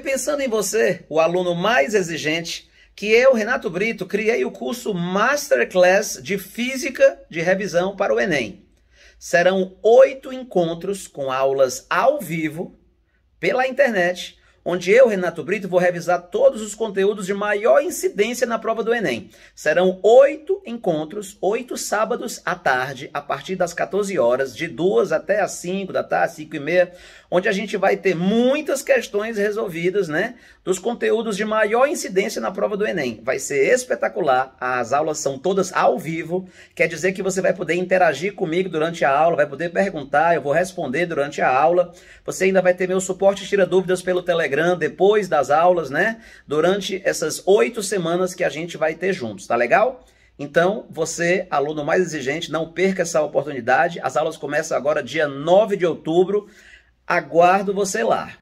Foi pensando em você, o aluno mais exigente, que eu, Renato Brito, criei o curso Masterclass de Física de Revisão para o Enem. Serão oito encontros com aulas ao vivo, pela internet, onde eu, Renato Brito, vou revisar todos os conteúdos de maior incidência na prova do Enem. Serão oito encontros, oito sábados à tarde, a partir das 14 horas, de duas até às 5 da tarde, 5 e meia, onde a gente vai ter muitas questões resolvidas, né? Dos conteúdos de maior incidência na prova do Enem. Vai ser espetacular, as aulas são todas ao vivo, quer dizer que você vai poder interagir comigo durante a aula, vai poder perguntar, eu vou responder durante a aula. Você ainda vai ter meu suporte tira dúvidas pelo Telegram depois das aulas, né? Durante essas oito semanas que a gente vai ter juntos, tá legal? Então, você, aluno mais exigente, não perca essa oportunidade. As aulas começam agora, dia 9 de outubro. Aguardo você lá.